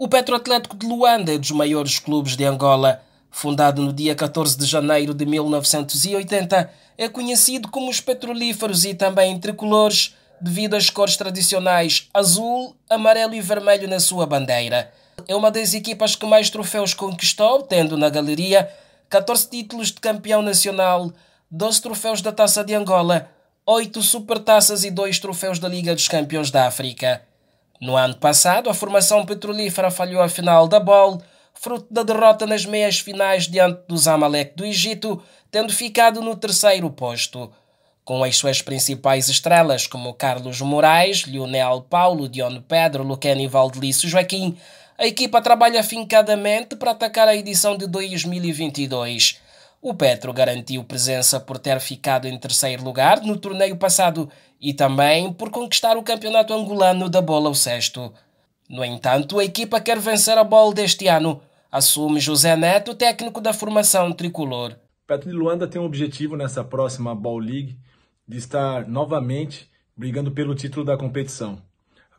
O Petro Atlético de Luanda é dos maiores clubes de Angola. Fundado no dia 14 de janeiro de 1980, é conhecido como os petrolíferos e também tricolores devido às cores tradicionais azul, amarelo e vermelho na sua bandeira. É uma das equipas que mais troféus conquistou, tendo na galeria 14 títulos de campeão nacional, 12 troféus da Taça de Angola, 8 supertaças e 2 troféus da Liga dos Campeões da África. No ano passado, a formação petrolífera falhou a final da Bol, fruto da derrota nas meias finais diante do Zamalek do Egito, tendo ficado no terceiro posto. Com as suas principais estrelas, como Carlos Moraes, Lionel Paulo, Dion Pedro, Luquene e Joaquim, a equipa trabalha fincadamente para atacar a edição de 2022 o Petro garantiu presença por ter ficado em terceiro lugar no torneio passado e também por conquistar o campeonato angolano da bola ao sexto. No entanto, a equipa quer vencer a bola deste ano, assume José Neto, técnico da formação tricolor. Petro de Luanda tem o objetivo nessa próxima Ball League de estar novamente brigando pelo título da competição.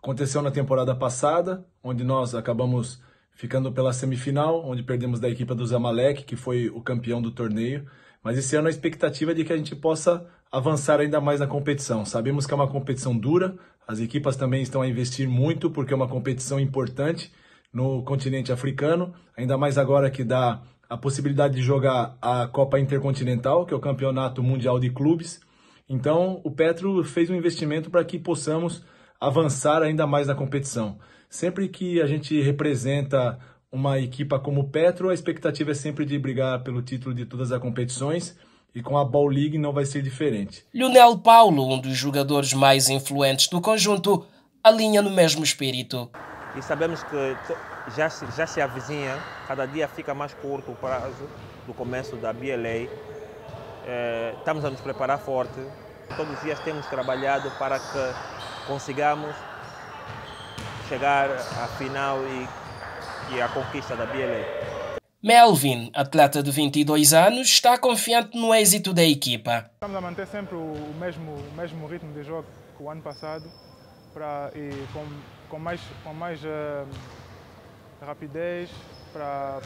Aconteceu na temporada passada, onde nós acabamos ficando pela semifinal, onde perdemos da equipe do Zamalek, que foi o campeão do torneio. Mas esse ano a expectativa é de que a gente possa avançar ainda mais na competição. Sabemos que é uma competição dura, as equipas também estão a investir muito, porque é uma competição importante no continente africano, ainda mais agora que dá a possibilidade de jogar a Copa Intercontinental, que é o campeonato mundial de clubes. Então, o Petro fez um investimento para que possamos avançar ainda mais na competição. Sempre que a gente representa uma equipa como o Petro, a expectativa é sempre de brigar pelo título de todas as competições e com a Ball League não vai ser diferente. Lionel Paulo, um dos jogadores mais influentes do conjunto, alinha no mesmo espírito. E sabemos que já se, já se avizinha, cada dia fica mais curto o prazo do começo da BLA. É, eh, estamos a nos preparar forte. Todos os dias temos trabalhado para que consigamos chegar à final e, e à conquista da BLA. Melvin, atleta de 22 anos, está confiante no êxito da equipa. Estamos a manter sempre o mesmo, o mesmo ritmo de jogo que o ano passado e com, com mais, com mais uh, rapidez para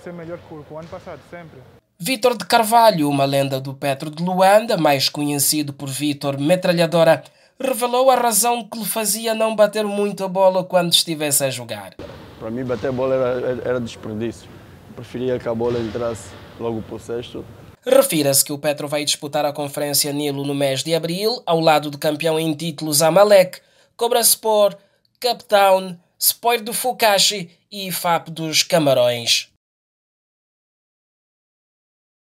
ser melhor que o, que o ano passado, sempre. Vitor de Carvalho, uma lenda do Petro de Luanda, mais conhecido por Vitor Metralhadora, revelou a razão que lhe fazia não bater muito a bola quando estivesse a jogar. Para mim, bater a bola era, era desperdício. preferia que a bola entrasse logo para o sexto. Refira-se que o Petro vai disputar a Conferência Nilo no mês de abril, ao lado do campeão em títulos Amalek, Sport, Cape Town, Sport do Fukashi e FAP dos Camarões.